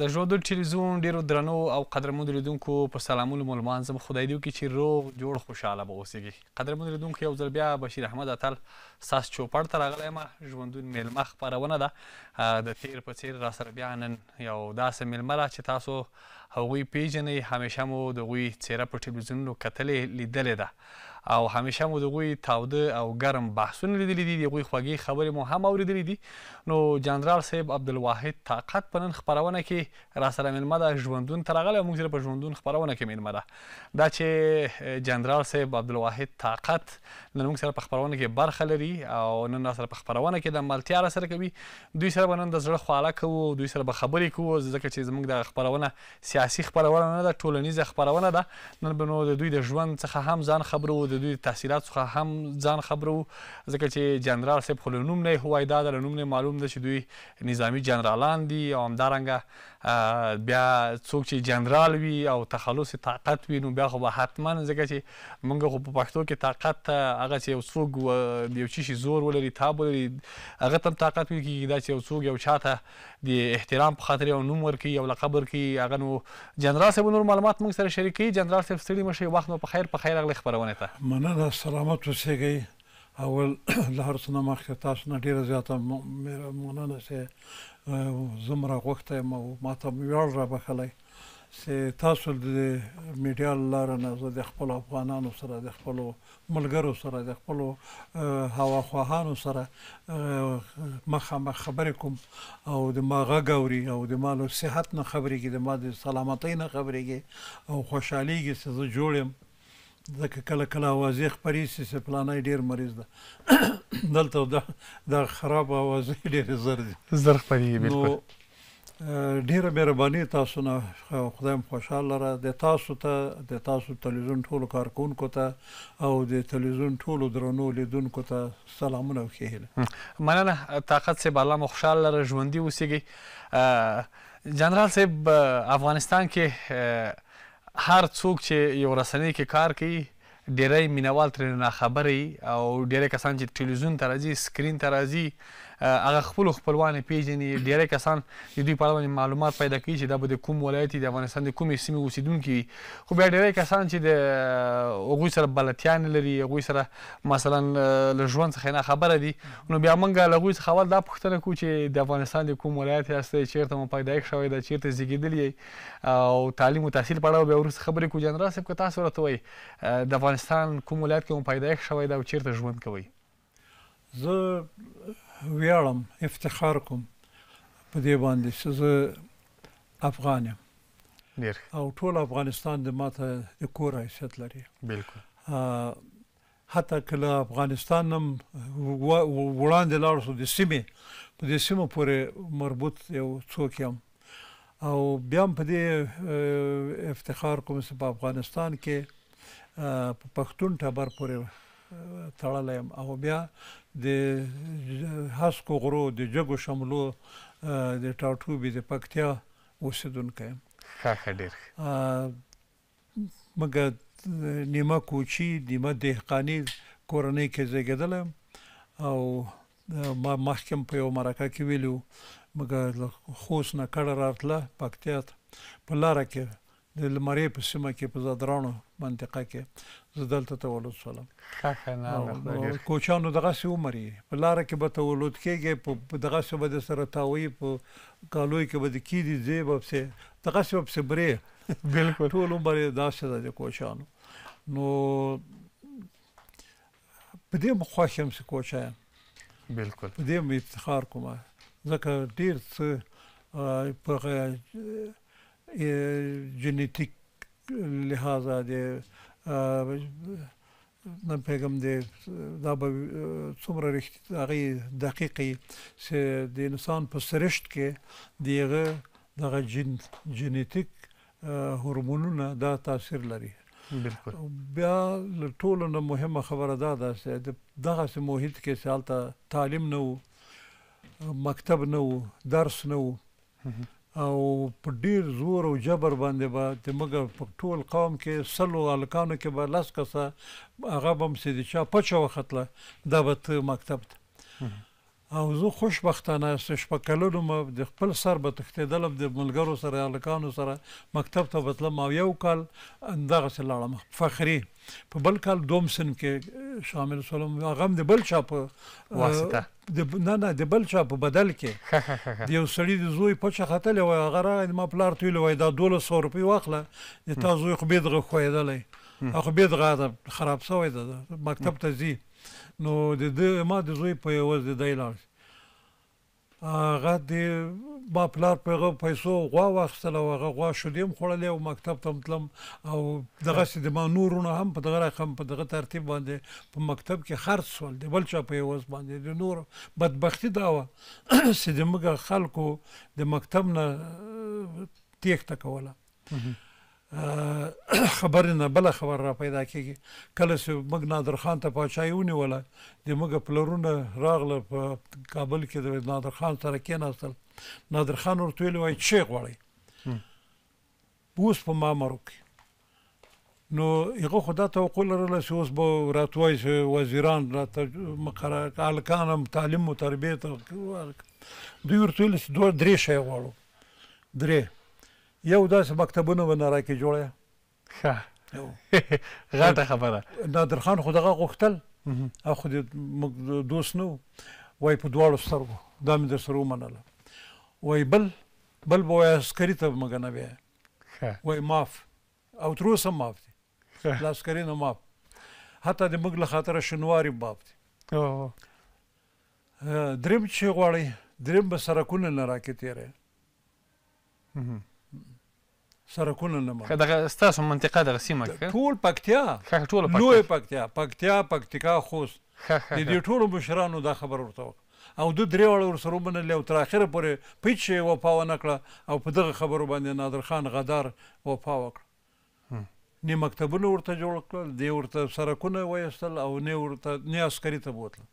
د ژوندون ټلویزیون ډیرو درنو او قدرمنو لیدونکو په سلامونو مو لمانځم خدای دې وکړي چې روغ جوړ خوشحاله به اوسېږي قدرمنو لیدونکو یو ځل بیا بشیر احمد اتل ساس چوپړ ته راغلی یم ژوندون میلمه خپرونه ده د تیر په څیر راسره بیا نن یو داسې میلمه ده چې تاسو هغوی پیژنئ همیشه مو د هغوی څیره په ټلویزیونونو کتلې لیدلې ده او همیشه مو د هغوی تاوده او ګرم بحثونه لیدلي دي د هغوی خوږې خبرې مو هم اورېدلې دي نو جنرال صاحب عبدالواحد طاقت په نن خبرونه کې را سره ملمه ده ژوندون تر غله موږ سره په ژوندون خبرونه کې ملمه ده دا چې جنرال صاحب عبدالواحد طاقت نن موږ سره په خبرونه کې برخه لري او نن را سره په خبرونه کې د ملتیا را سره کوي دوی سره نن د زړه خواله کوو دوی سره به خبرې کوو ځکه چې زموږ د خبرونه سیاسي خبرونه نه ده ټولنیزه خبرونه ده نن به نو د دوی د ژوند څخه هم ځان خبرو د دوی تاثیرات څخه هم ځان خبرو ځکه چې جنرال صاحب خو نوم نه هوایدا د نوم نه معلوم معلوم ده چې دوی نظامی جنرالان دي او همدارنګه بیا څوک چې جنرال وي او تخلص طاقت وي نو بیا خو به حتما ځکه چې موږ خو په پښتو کې طاقت هغه چې یو څوک یو چی شي زور ولري تاب ولري هغه تم طاقت وي کېږي دا چې یو څوک یو چاته د احترام په خاطر یو نوم ورکوي او لقب ورکوي هغه نو جنرال صاحب نور معلومات موږ سره شریکوي جنرال صاحب ستړي مشي وخت مو په خیر په خیر اغلی خبرونه ته مننه سلامت اوسئ اول له هر څه نه مخکې تاسو نه ډېره زیاته مننه چې زمره غوښته یم او ماته ویاړ را بخلی چې تاسو د میډیا لاره نه زه د خپل افغانانو سره د خپل ملګرو سره د خپل هواخواهانو سره مخامخ خبرې کوم او د ما غږ اوري او د ما له صحت نه خبرېږي د ما د سلامتۍ نه خبرېږي او خوشحالېږي چې زه جوړ یم ځکه کله کله اوازې خپرې سي چې پلانی ډېر مریض ده دلته دا دا خراب اوازې ډېرې زر دي زر خپرېږي بلکل ډېره مهرباني تاسو نه خدای م خوشحاله را د تاسو ته د تاسو تلویزیون ټولو کارکونکو ته او د تلویزیون ټولو درنو لیدونکو ته سلامونه او ښې هیلې مننه طاقت صاحب الله مو خوشحاله را ژوندي اوسیږئ جنرال صاحب افغانستان کې هر څوک چې یو رسنۍ کې کار کوي ډیری مینوال ترې ناخبره او ډیری کسان چې ټلویزیون ته راځي سکرین ته راځي هغه خپل خپلوان پیژني ډیری کسان د دوی په اړه معلومات پیدا کوي چې دا به د کوم ولایت د افغانستان د کومې سیمې اوسیدونکي وي خو بیا ډیری کسان چې د هغوی سره بلدتیان لري هغوی سره مثلا له ژوند څخه نه خبره دي نو بیا موږ له هغوی څخه اول دا پوښتنه کوو چې د افغانستان د کوم ولایت یاستئ چیرته مو پیدایښت شوی ده چیرته زیږېدلی او تعلیم او تحصیل په اړه بیا وروسته خبرې کوو جنرال صاحب که تاسو راته وایي د افغانستان کوم ولایت کې مو پیدایښت شوی ده او چیرته ژوند کوئ زه ویاړم افتخار کوم په دې باندې چې زه افغان یم ډیر او ټول افغانستان د ماته د کور حیثیت لري بالکل حتی کله افغانستان نم وړاندې لاړ شو د سیمې په دې سیمه پورې مربوط یو څوک یم او بیا په دې افتخار کوم چې په افغانستان کې په پښتون ټبر پورې تړلم او بیا د هسکو غرو د جګو شملو د ټاټوبي د پکتیا اوسیدونکی ښه ډیر مګر نیمه کوچی نیمه دهقانی کورنۍ کې زیږیدلم او ما مخکم په یو مرکه کې ویلو مګر خوست نه کډه راتله پکتیا په لار کې د لمرې په سیمه کې په زادرانو منطقه کې زه دلته تولد شولم خخنه کوچانو دغه سي عمر په لار کې به تولد کېږي په دغه سي به سره تاوي په کالوي کې به د کیدی زیب په دغه سي په برې بالکل ټول عمر دا شته د کوچانو نو په دې مخوښم چې کوچایم بالکل په دې مې افتخار کوم ځکه ډیر څه په جنټیک لحاظه د نه پیغام دی دا به څومره رښتیا هغه دقیقي چې د انسان په سرشت کې دیغه دغه جن جنټیک هورمونونه دا تاثیر لري بالکل بیا ټولو نه مهمه خبره دا ده چې دغه سه محیط کې سالته تعلیم نه وو مکتب نه وو درس نه وو او په ډیر زور او جبر باندې به د مګر په ټول قوم کې سلو الکانو کې به لاس کسه هغه به هم سې د چا پچه وختله دا به ته مکتب ته او زه خوشبختانه شپږ کلونو م د خپل سر به تښتېدلم د ملګرو سره هلکانو سره مکتب ته به تلم او یو کال دغسې لاړم فخري په بل کال دوم سن کې شامل شولم هغه هم د بل چا په واسطه د نه نه د بل چا په بدل کې د یو سړي د زوی پچه ختلی وای هغه راغی ما پلار ته ویلي وای دا دولس سوه روپۍ واخله د تا زوی خو بېدغه ښویېدلی هغه بېدغه خراب شوی ده مکتب ته ځي نو د د ما د زوی په یوز د دی لاړ هغه د با پلار په هغه پیسو غوا واخیستله او هغه غوا شیدې هم خوړلې او مکتب ته هم تلم او دغسې د ما نورونه هم په دغه رقم په دغه ترتیب باندې په مکتب کې خرڅ شول د بل چا په یوز باندې د نورو بدبختي دا وه چې زموږ خلکو د مکتب نه تیښته کوله خبر نه بل خبر را پیدا کیږي کله چې موږ نادر خان ته پاچای ونیوله د موږ پلرونه راغله په کابل کې د نادر خان سره کېناستل نادر خان ورته ویل وای چې غواړي اوس په ما مروک نو هغه خدا ته وقول لرله چې اوس به راتوای شي وزیران راته مقرره الکان هم تعلیم او تربیه دوی ورته ویل چې دوه درې شی غواړو درې یو داسې مکتبونه و نه راکې جوړه ښه غټه خبره نادر خان خو دغه غوښتل او خو موږ دوست نه وای په دواړو سترګو دا مې در سره ومنله وای بل بل به وایي عسکري ته مګه نه بیایه وای معاف او تر اوسه معاف دي د عسکري نه معاف حتی د موږ له خاطره شنواري باب دي دریم چې غواړي دریم به سرکونه نه راکې تیرې سرکونه نه مال دغه ستاسو منطقه دغه سیمه کې ټول پکتیا ټول لوی پکتیا پکتیا پکتیکا خوست د دې ټولو مشرانو دا خبر ورته او د درې وړ ورسره باندې لیو تر اخره پورې پیچې وفا ونه کړه او په دغه خبرو باندې نادر خان غدار وفا وکړه نه مکتبونه ورته جوړ کړل دی ورته سرکونه وایستل او نه ورته نه عسکري ته بوتل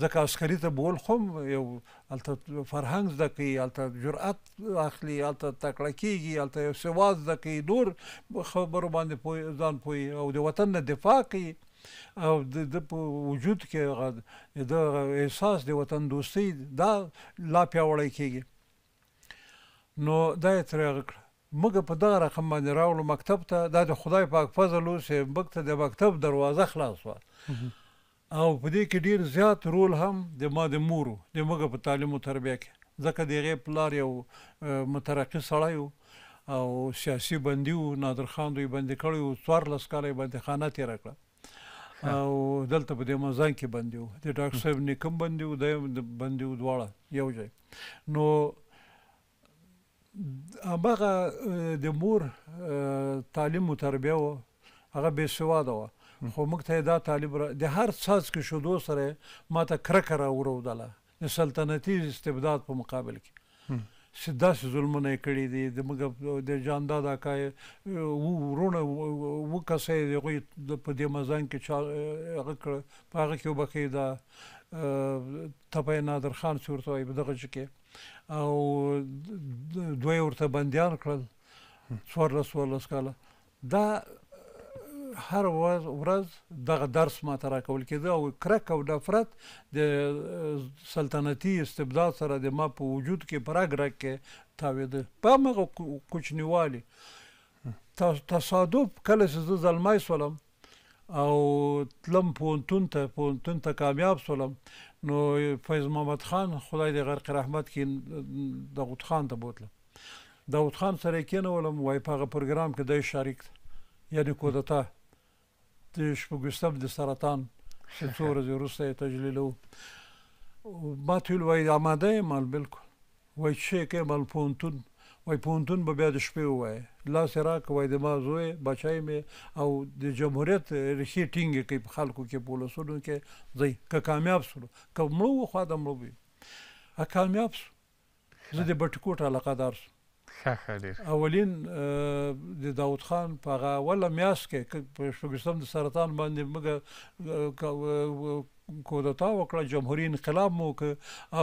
ځکه عسکري ته بول خو یو هلته فرهنګ زده کوي هلته جرأت اخلي هلته تکړه کېږي هلته یو سواد زده کوي نور خبرو باندې پوی ځان پوي او د وطن نه دفاع کوي او د په وجود کې د احساس د وطن دوستۍ دا لا پیاوړی کېږي نو دا یې ترې هغه کړه موږ په دغه رقم باندې راوړو مکتب ته دا د خدای پاک فضل اوس موږ ته د مکتب دروازه خلاص وه او په دې کې ډیر زیات رول هم د ما د مورو د مګه په تعلیم او تربیه کې ځکه دغه پلار یو مترقی سړی وو او سیاسي بندي وو نادر خان دوی بندي کړی وو څوارلس کاله یې بندیخانه تېره کړه او دلته په دې مزان کې بندي وو د ډاکټر صاحب نیکم بندي وو دی بندي وو دواړه یو ځای نو هماغه د مور تعلیم و تربیه وه هغه بې سواده وه خو موږ ته دا طالب را د هر ساز کې شودو سره ما ته کرکه راورودله د سلطنتي استبداد په مقابل کې سدا ظلمونه کړی دي د موږ د جانداد اکا و ورونه و کسې دغه په دې مزان کې چا هغه کړ په هغه کې وبخې دا تپه نادر خان صورت وي دغه کې او دوی ورته بنديان کړل څوار لس ولس کاله دا هر ورځ دغه درس ماته راکول کېده او کرک او نفرت د سلطنتي استبداد سره د ما په وجود کې پراګرک کې تاوېده په هغه کوچنیوالي تصادف کله چې زه زلمی سولم او تلم پونتون ته پونتون ته کامیاب سولم نو فیض محمد خان خدای دې غرق رحمت کې داوود خان ته بوتلم داوود خان سره کېنولم وای په هغه پروګرام کې دی شریک یعنی کودتا د شپږم د سرطان چې څو ورځې وروسته تجلیل وو ما ته ویل وای آماده مال بالکل وای چې کې مال پونتون وای پونتون به بیا د شپې وای لاس راک وای د ما زوی بچای مې او د جمهوریت رخي ټینګ کې په خلکو کې پولیسونو کې ځي که کامیاب شول که مړو خو د مړو وي ا کامیاب شو زه د بټکوټ علاقه دار شو اولین د داوود خان په هغه ولا میاس کې په شګستم د سرطان باندې موږ کودتا وکړه جمهوریت انقلاب مو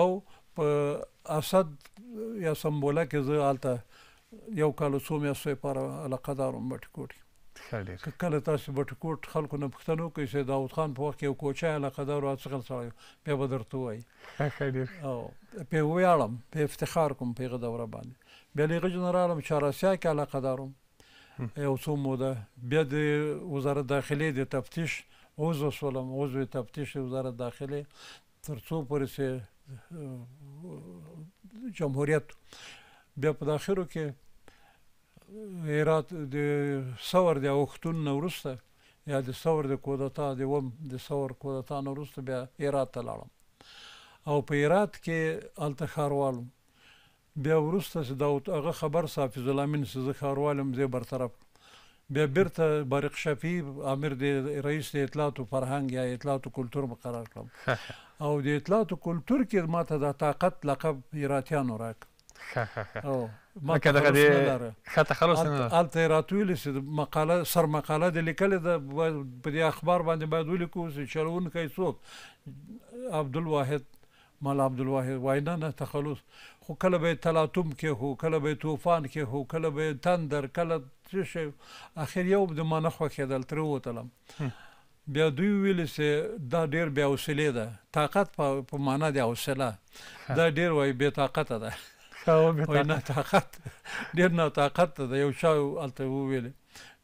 او په اسد یا سمبوله کې زه حالته یو کال څو میاشتې لپاره علاقهدارم بټکوټي که کله تاسو بټکوټ خلکو نه پښتنو کې سید داوود خان په وخت کې یو کوچا علاقه‌دار او څنګه سره بیا به درته وایي ښه ډیر او په ویاړم په افتخار کوم په غو دوره باندې بیا له غږ نه راغلم چې راسیا کې علاقه دارم یو څو موده بیا د وزارت داخلي د تفتیش عضو شولم عضو تفتیش وزارت داخلي ترڅو پورې سه جمهوریت بیا په اخرو کې هرات د ثور د اوختون نورسته یا د ثور د کودتا د وم د ثور کودتا نورسته بیا هرات ته لاړم او په هرات کې التخاروالم بیا ورسته چې دا هغه خبر صافي ظلامین چې زه خاروالم زه برطرف بیا بیرته بارق شفی امیر د رئیس د اطلاعات او فرهنګ یا اطلاعات او کلچر مقرر کړم او د اطلاعات او کلچر کې ماته د طاقت لقب ایراتیانو راک او ما کله د خطه خلاص نه الته راتویل چې مقاله سر مقاله د لیکل د په اخبار باندې باید ولیکو چې چلون کوي څوک عبد الواحد مال عبدالواحد وای نه نه تخلص خو کله به تلاطم کې هو کله به طوفان کې هو کله به تندر کله څه شی اخر یو د ما نه خوښېدل تر ووتلم بیا دوی ویل چې دا ډیر بیا حوصله ده طاقت په معنا دی حوصله دا ډیر وای بې طاقت ده وای نه طاقت ډیر نه طاقت ده یو چا الته وویل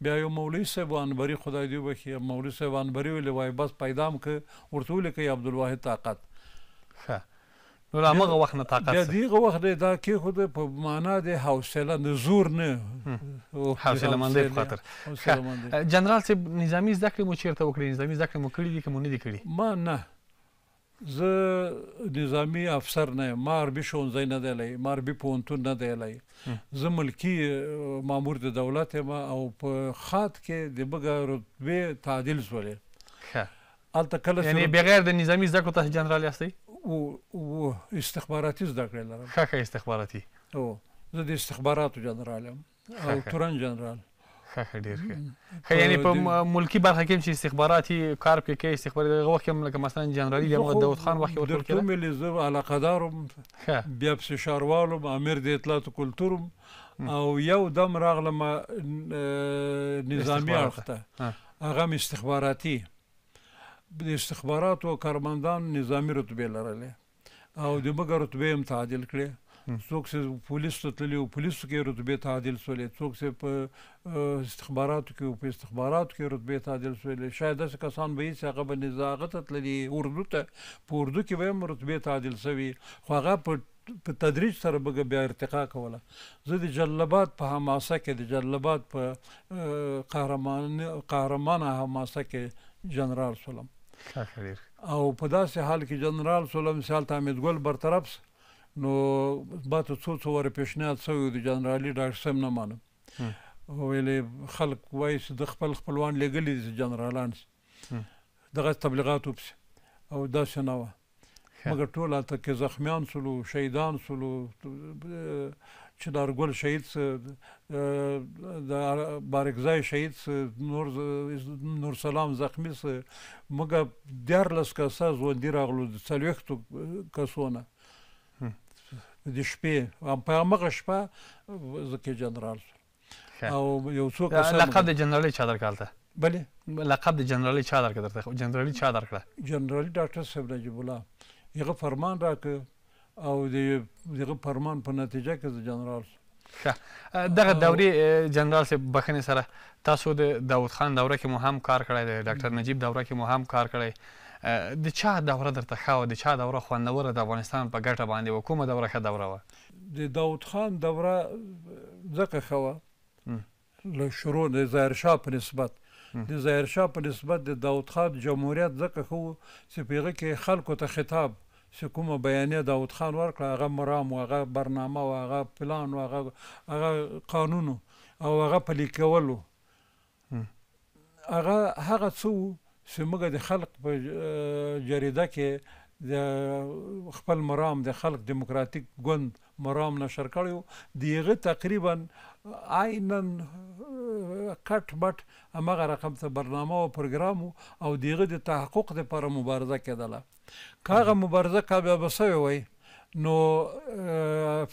بیا یو مولوی صاحب انبري خدای دی وبخي مولوی صاحب انبري ویل وای بس پیدام ک ورته ویل کې عبدالواحد طاقت ښه نو له هغه وخت نه طاقت د دې وخت دا کې خود په معنا د حوصله د زور نه حوصله مندي په خاطر جنرال صاحب نظامی زده کړې مو چیرته وکړې نظامی زده کړې مو کړې دي که مو نه دي کړې ما نه زه نظامی افسر نه ما عربي ښوونځی نه دی لای ما عربي پوهنتون نه دی لای زه ملکی مامور د دولت یم او په خاط کې د بګه رتبې تعدیل شولې هلته کله یعنې بغیر د نظامي زده کړو تاسې جنرال یاستئ او استخباراتي زده کړې لرم ښه ښه استخباراتي او زه د استخباراتو جنرال یم او تورن جنرال ښه ډیر ښه خو یعنی په ملکی برخه کې چې استخباراتي کار کې کې استخباري دغه وخت هم لکه مثلا جنرالي دغه داوود خان وخت ورکول کېده درته ملي زو علاقدارم بیا په شاروالم امیر د اطلاعات کلتورم او یو دم راغلم نظامی اړخته هغه استخباراتي د استخبارات او کارمندان نظامی رتبه لرلې او د مګر رتبه هم تعادل کړې څوک چې پولیس ته تللی او پولیس کې رتبه تعادل سولې څوک چې په استخباراتو کې او په استخباراتو کې رتبه تعادل سولې شاید داسې کسان به چې هغه به نزاغت تللی اردو ته په اردو کې به هم رتبه تعادل سوي خو هغه په په تدریج سره به بیا ارتقا کوله زه د جلبات په حماسه کې د جلبات په قهرمان قهرمانه حماسه کې جنرال سولم او په داسې حال کې جنرال سولم سال تامید ګل برطرف نو ما ته څو څو ور پیشنهاد شوی د جنرالي ډاکټر سم نه مانم ویلې خلک وایس د خپل خپلوان لګلې د جنرالان دغه تبلیغات وبس او دا شنو مګر ټول ته کې زخمیان سلو شهیدان سلو چې دارګل شهید د بارکزای شهید نور نور سلام زخمی سه موږ ډیر لس کسه ژوندۍ راغلو د څلوختو کسونه د شپې ام په هغه شپه زکه جنرال او یو څوک لقب د جنرالي چادر کالته بله لقب د جنرالي چادر کړه درته جنرالي چادر کړه جنرالي ډاکټر صاحب نجیب الله یغه فرمان راک او د دغه فرمان په نتیجه کې د جنرال ښه دغه دورې جنرال صاحب بخښنې سره تاسو د داود خان دوره کې مو هم کار کړی دی ډاکټر نجیب دوره کې مو هم کار کړی د چا دوره درته ښه وه د چا دوره خوندوره د افغانستان په ګټه باندې وه کومه دوره ښه دوره وه د داود خان دوره ځکه ښه وه له شروع د ظاهرشاه په نسبت د ظاهرشاه په نسبت د داود خان جمهوریت ځکه ښه وو چې په هغه کې خلکو ته خطاب چې کومه بیانیه داود خان ورکړه هغه مرام و هغه برنامه و هغه پلان و هغه هغه قانون او هغه پلي کول هغه هغه څه چې موږ د خلق په جریده کې د خپل مرام د خلق دیموکراتیک ګوند مرام نشر کړیو دیغه تقریبا عینن کټ بټ هغه رقم ته برنامه او پروګرام او دیغه د تحقق لپاره مبارزه کېدله کاغه مبارزه کابه بسوي وي نو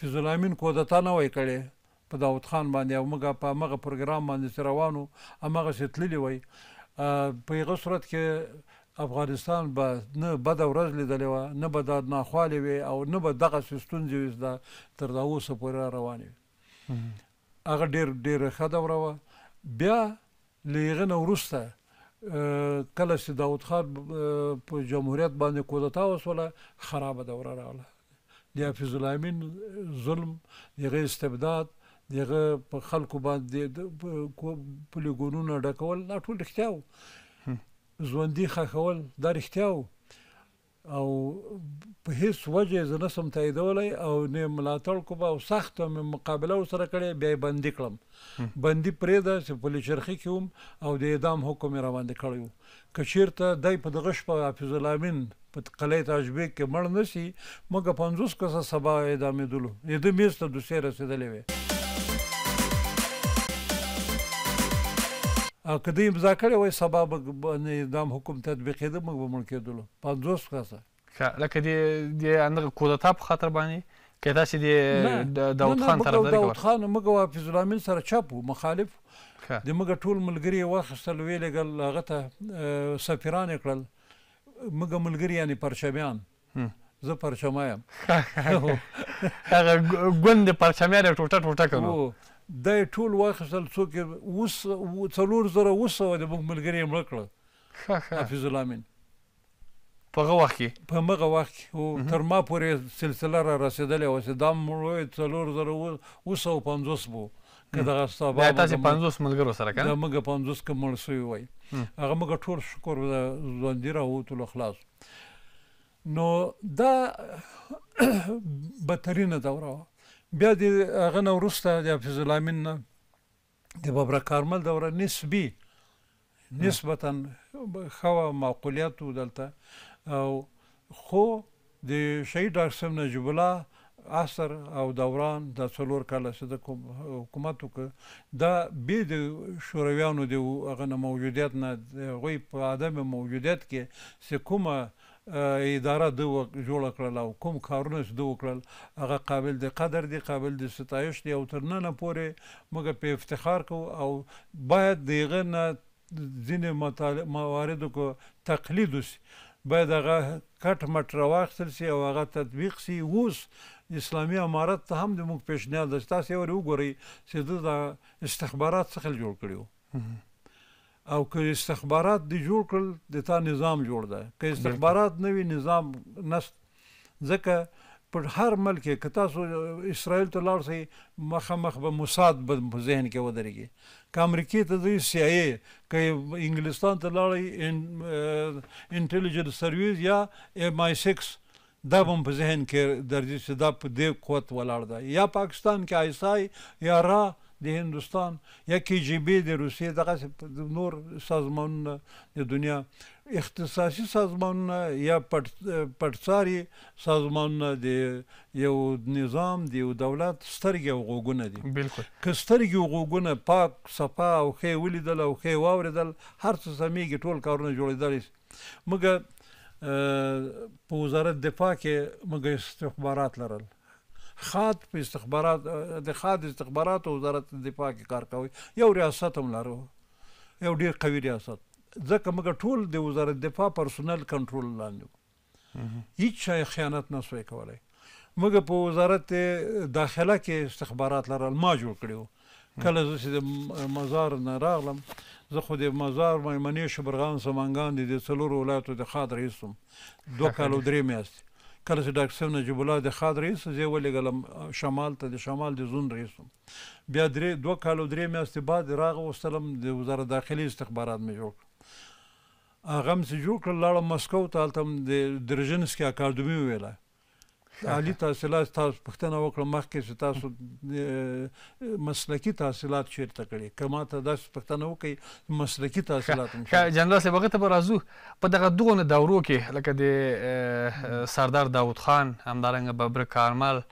فیض الامین کودتا نه وای کړي په داوود خان باندې او موږ په هغه پروګرام باندې روانو هغه ستللی وای په هغه صورت کې افغانستان به نه بده ورځ لیدلې وه نه به دا ناخوالې وې او نه به دغسې ستونزې وې دا تر دا اوسه پورې روانې وې هغه ډېر ډېره ښه دوره وه بیا له هغې نه وروسته کله چې داود خان په جمهوریت باندې کودتا وسوله خرابه دوره راغله د حفیظ الامین ظلم د هغې استبداد د هغه په خلکو باندې پلیګونونه ډکول دا ټول رښتیا وو ژوندي خښول دا رښتیا و او په هیڅ وجه زه نسم تاییدولی او نه ملاتړ کوم او سخت مې مقابله ورسره کړې بیا یې بندي کړم بندي پرېږده چې په لچرخي کې وم او د اعدام حکم یې راباندې کړی و که چېرته دی په دغه شپه حافظ الامین په قلعه تاجبیک کې مړ نه شي موږ پنځوس کسه سبا اعدامېدلو اعدام یې ته دوسیې رسېدلې وې که دوی امضا کړی وای سبا به دا حکم تطبیقېده موږ به مړ کېدلو پنځوس کسه لکه د د هغه کودتا په خاطر باندې کېدای شي د داود خان طرفداري کوله داود خان موږ او حفیظ الامین سره چپ مخالف د موږ ټول ملګري واخیستل ویل ګل هغه ته سفیران کړل موږ ملګري یعنی پرچمیان زه پرچمایم هغه ګوند پرچمیان ټوټه ټوټه کړو دا یې ټول واخیستل څوک یې اوس څلور زره اوه سوه د موږ ملګري یې مړه کړه حافظ الامین په هغه وخت کې په هغه وخت کې او تر ما پورې سلسله را رسېدلې وه دا مړ وایي څلور زره اوه سوه پنځوس به که دغه ستا بابا تاسې پنځوس ملګرو سره که نه موږ پنځوس که مړ سوي وای هغه موږ ټول شکر ژوندي راووتلو خلاص نو دا بدترینه دوره وه بیا د هغه نه وروسته د حافظ الله امین نه د بابرک کارمل دوره نسبي نسبتا خوا معقولیت دلته او خو د شهید ډاکټر نجیب الله عصر او دوران د څلور کاله چې د حکومت وکړ دا به د شورویانو د هغه موجودیت نه غوی په عدم موجودیت کې چې کومه اداره د جوړ کړل او کوم کارونه چې دوه کړل هغه قابل د قدر دی قابل د ستایش دی او تر نن پورې موږ په افتخار کو او باید دغه نه ځینې مواردو کو تقلید وسی باید هغه کټ مټ راواخیستل سي او هغه تطبیق سي اوس اسلامي امارت ته هم د موږ پیشنهاد ده چې تاسو یې وګورئ چې د استخبارات څخه جوړ کړی او که استخبارات دی جوړ کړل د تا نظام جوړ ده که استخبارات نه وي نظام نست ځکه په هر ملک کې کتا سو اسرائیل ته لاړ سي مخامخ به موساد په ذهن کې ودرېږي ک امریکای ته دوی سی آی ک انګلستان ته لاړ ان انټيليجنس سرویس یا ایم آی 6 دا هم په ذهن کې درځي چې دا په دې قوت ولاړ ده یا پاکستان کې آیسای یا را د هندستان یا کې جی بي د روسیې دغه نور سازمانونه د دنیا اختصاصي سازمانونه یا پټساري سازمانونه د یو نظام د یو دولت سترګې او غوګونه دي بالکل که سترګې او غوګونه پاک صفا او ښې ولیدل او ښې واوریدل هر څه سمیږي ټول کارونه جوړېدلی شي مګر په وزارت دفاع کې موږ استخبارات لرل خاد په استخبارات د خاد استخبارات وزارت دفاع کې کار کوي یو ریاست هم لرو یو ډیر قوي ریاست ځکه موږ ټول د وزارت دفاع پرسونل کنټرول لاندې هیڅ شي خیانت نه سوی کولای موږ په وزارت داخله کې استخبارات لرل ما جوړ کړیو کله زه د مزار نه راغلم زه خو د مزار مېمنې شبرغان سمنګان د څلور ولایتو د خاد رئیسم دوه کال درې میاشتې کله چې ډاکټر صاحب نجیب الله د خاد رئیس زه ولېږلم شمال ته د شمال د زون رئیس وم بیا درې دوه کال او درې میاشتې بعد راغ وستلم د وزارت داخلي استخبارات مې جوړ هغه مې جوړ کړل لاړم مسکو ته هلته د درژنس کې اکاډمي ویله علي تحصیلات تاسو پښتنه وکړه مخکې چې تاسو مسلکی تحصیلات چیرته کړی کما ته داس پښتنه وکړي مسلکی تحصیلات ښه جنرال صاحب هغه ته به راځو په دغه دوه دورو کې لکه د سردار داوود خان همدارنګه ببر کارمل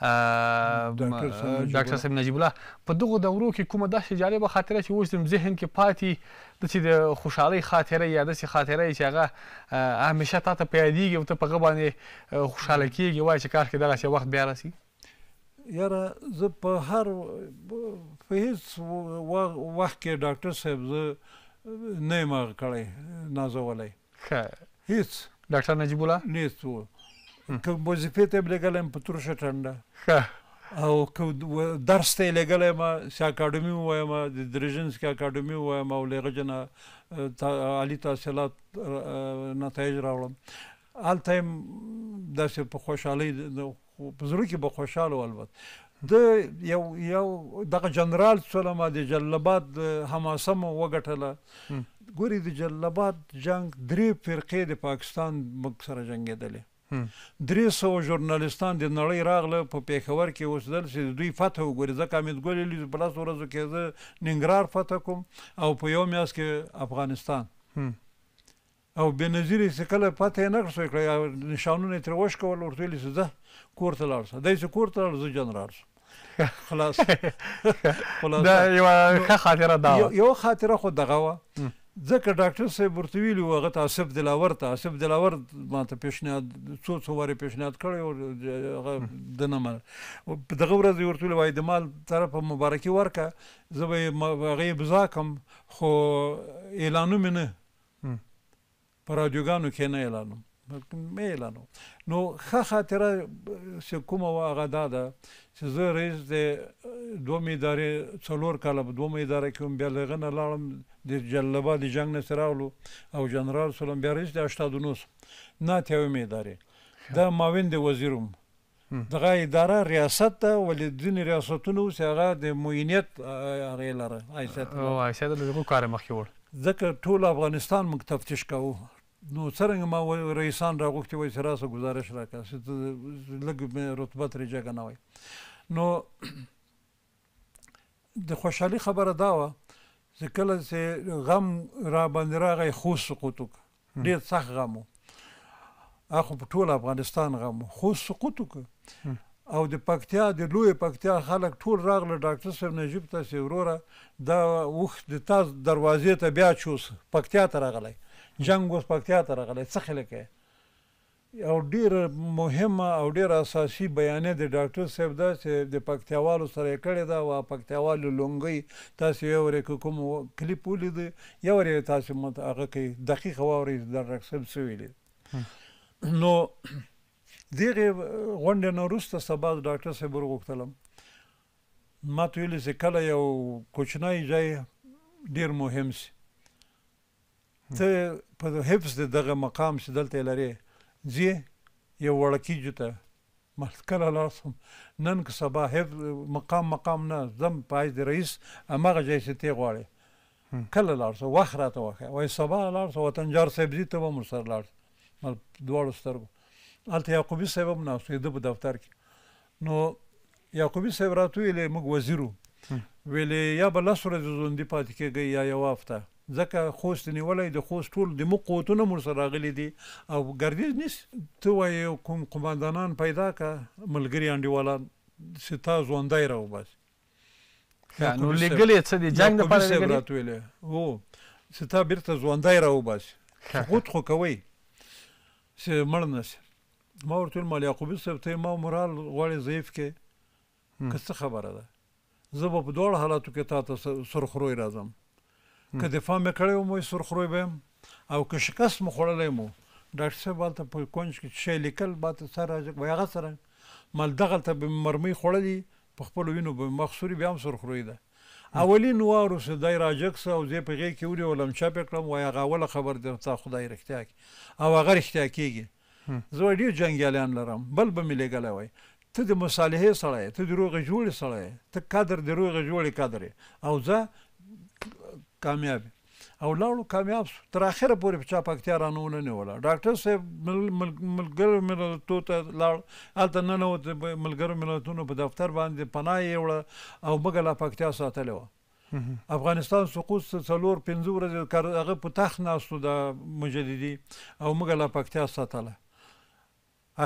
ډاکټر صاحب نجیب الله په دغه دورو کې کومه داسې جالبه خاطره چې اوس د ذهن کې پاتې د چې د خوشحالۍ خاطره یا داسې خاطره چې هغه همیشه تا ته په یادېږي او ته په هغه باندې خوشحاله کېږي وایي چې کاشکې دغسې وخت بیا راسي یاره زه په هر په هیڅ وخت کې ډاکټر صاحب زه نه یم هغه کړی نازولی هیڅ ډاکټر نجیب الله نیست و که وظیفې ته یې لېږلی یم په تروشه ټنډه او که درس ته یې لېږلی یم چې اکاډمي ووایم د دریژنس کې اکاډمي ووایم او له هغه جنه عالي تحصیلات نتایج راوړم هلته یې داسې په خوشحالۍ په زړه کې به خوشحاله البته د یو یو دغه جنرال سلمہ د جلبات حماسه مو وګټله ګوري د جلبات جنگ درې فرقې د پاکستان ملک سره جنگېدلې درې سوه ژورنالستان د نړۍ راغله په پېښور کې اوسېدل چې دوی فتح وګوري ځکه حمید ګل ویلي په لسو ورځو کې زه ننګرهار فتح کوم او په یو میاشت کې افغانستان هم. او بنظیر چې کله پته نه کړی کړی نشانونه تر وښ کول ورته لې زده کور ته لاړ شه دایسه کور ته لاړ زه جنرال خلاص خلاص دا یو ښه خاطره دا یو خاطره خو دغه و ځکه ډاکټر صاحب ورته ویلي وو هغه ته آصف دلاور ته آصف دلاور ما ته پیشنهاد څو څو وارې پیشنهاد کړی او هغه د نه منل په دغه ورځ یې ورته ویلي وایي د مال طرفه مبارکي ورکړه زه به یې هغه یې بزا کړم خو اعلانوم یې نه په رادیوګانو کې نه اعلانوم میلانو نو ښه خاطره چې کومه وه هغه دا ده چې زه رئیس د دوم ادارې څلور کاله په دوم اداره کې هم بیا له هغه نه لاړم د جلبا د جنګ نه چې راغلو او جنرال سولم بیا رئیس د هشتادو نو نه اتیاومې ادارې دا ماوین د وزیر هم دغه اداره ریاست ته ولې ځینې ریاستونه اوس هغه د معینیت هغې لره حیثیت او حیثیت له کار مخکې وړ ځکه ټول افغانستان موږ تفتیش کوو نو څنګه ما وای رئیسان راغوښتي وای چې راسه گزارش راکړه چې لږ مې رتبه ترې جګه نه وای نو د خوشحالي خبره دا وه چې کله چې غم را باندې راغی خوست سقوط وکړه ډېر سخت غم و هغه په ټول افغانستان غم و خوست سقوط وکړه او د پکتیا د لوی پکتیا خلک ټول راغله ډاکټر صاحب نجیب ته سي وروره دا وخت د تاس دروازې ته بیا چوس پکتیا ته راغلی جنگ اوس پکتیا ته راغلی څه خلک او ډیر مهمه او ډیر اساسي بیانې د ډاکټر صاحب دا چې د پکتیاوالو سره یې کړې ده او پکتیاوالو لونګۍ تاسو یې اورې کوم کلیپ ولید یې اورې تاسو مت هغه کې دقیق واورې د ډاکټر صاحب څه ویلي نو دغه غونډې نه وروسته سبا ډاکټر صاحب ورغوښتلم ما ته ویلي چې کله یو کوچنی ځای ډیر مهم سي ته په حفظ د دغه مقام چې دلته لري ځي یو وړکی جته مسکل لاسم نن که سبا حفظ مقام مقام نه زم پایز د رئیس امغه جای ستی غواړي کله لارسه وخت راته وخه وای سبا لارسه وطنجار سبزی ته به مرسر لار مل دواړو سترګو هلته یعقوبي صاحب هم ناست د په دفتر کې نو یعقوبي صاحب راته ویلې موږ وزیرو ویلې یا به لس ورځې ژوندي پاتې کېږئ یا یوه هفته ځکه خوست نیولې د خوست ټول د مقوتونو مر سره غلي دي او ګردیز نس ته وای کوم قماندانان پیدا کا ملګری انډیوالان ستا ځوندای راو بس نو لګلې څه دي جنگ د پاره لګلې هو ستا بیرته ځوندای راو بس خود خو کوي چې مړنس ما ورته مال یعقوب صاحب ته ما مورال غوړې ضعیف کې کڅ خبره ده زه په دوه حالاتو کې تا ته سرخروي راځم که دفاع مې کړی و مې سرخروی به او که شکست مو خوړلی مو ډاکټر صاحب هلته په کونج کې شی لیکل ما ته سر راځي وایي هغه سره مال دغلته به مرمۍ خوړلي په خپلو وینو به مخصوري بیا هم سرخروی ده اولین وارو سه دای راجک سه او زه په غي کې وری ولم چا په کړم وای هغه ول خبر درته تا خدای رښتیا کی او هغه رښتیا کیږي زه ډیر جنگیالان لرم بل به ملي غلا وای ته د مصالحې سره ته د روغ جوړ سره ته قدر د روغ جوړ قدر او زه کامیاب او لاړو کامیاب شو تر اخره پورې په چا پکتیا را نه ونه نیوله ډاکټر صاحب ملګرو ملتو ته لاړ هلته ننوت ملګرو ملتونو په دفتر باندې پناه یې وړه او موږ لا پکتیا ساتلې وه افغانستان سقوط څلور پنځه ورځې هغه په تخت ناستو د مجددي او موږ لا پکتیا ساتله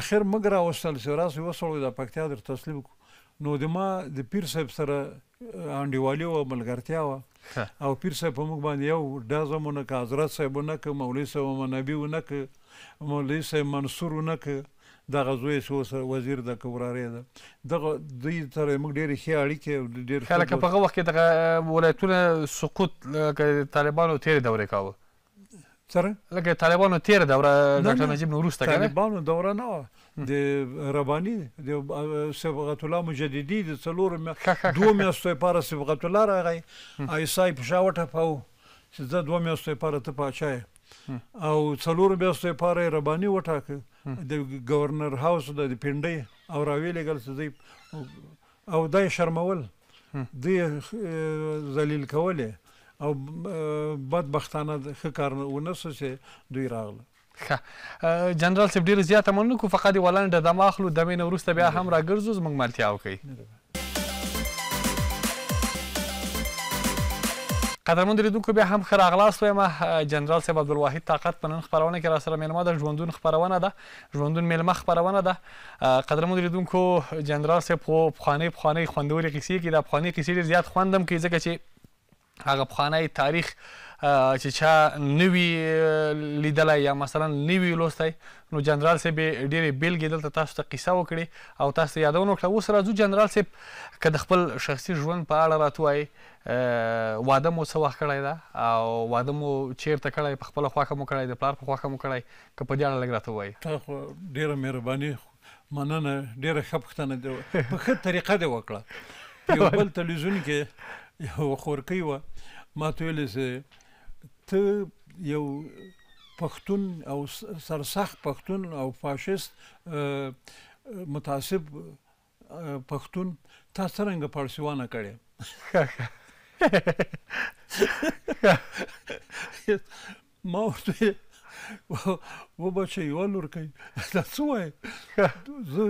اخر موږ را وستل چې راسئ وسړو د پکتیا در تسلیم کړو نو د ما د پیر صاحب سره انډیوالي او ملګرتیا وه او پیر صاحب په موږ باندې یو ډزمونه که حضرت صاحب نه که مولوي صاحب منبي نه که مولوي صاحب منصور نه که دغه زوی شو سره وزیر د کورارې ده دغه دوی سره موږ ډېرې ښې اړیکې ډېر خلک په هغه وخت کې دغه ولایتونه سقوط طالبانو تېرې دورې کاوه سره لکه طالبانو تیر دوره ډاکټر نجیب نو وروسته کنه طالبانو دوره نه و د رباني د صبغت الله مجددي د څلور دوه میاشتو لپاره صبغت الله راغی ایسای پښاوه ټپاو چې زه دوه میاشتو لپاره ته پاچای او څلور میاشتو لپاره رباني وټاکه د گورنر هاوس د پنډي او راویلې ګل سدي او دای شرمول دی ذلیل کوله او بدبختانه ښه کار ونه سوسې دوی راغله جنرال صاحب ډیر زیات مننه کو فقط ولنډه د ماخلو د مینه ورسته بیا هم راګرځو زمنګ مالتیا وکي قدرمن دریدونکو بیا هم خیر اغلاس وایم جنرال صاحب عبدالواحد طاقت پنن خبرونه کې را سره میلمه ده ژوندون خبرونه ده ژوندون میلمه خبرونه ده قدرمن دریدونکو جنرال صاحب خو بخانه بخانه خوندوري قصې کې د بخانه قصې زیات خوندم کې ځکه چې هغه پخوانی تاریخ چې چا نوی لیدلی یا مثلا نوی لوستی نو جنرال صاحب ډېرې بیلګې دلته تاسو ته قصه وکړې او تاسو ته یادونه وکړه اوس راځو جنرال صاحب که د خپل شخصي ژوند په اړه راته وایي واده مو څه وخت کړی ده او واده مو چیرته کړی په خپله خوښه مو کړی د پلار په خوښه مو کړی که په دې اړه لږ راته ووایي تا خو ډېره مهرباني مننه ډېره ښه پوښتنه په ښه طریقه دې وکړه یو بل تلویزیون کې یو خورکی و ما ته ویل ته یو پښتون او سرسخت پښتون او فاشست متعصب پښتون تا څنګه پارسیوانه کړې ما ورته و بچې یو لور کوي دا څه وای زه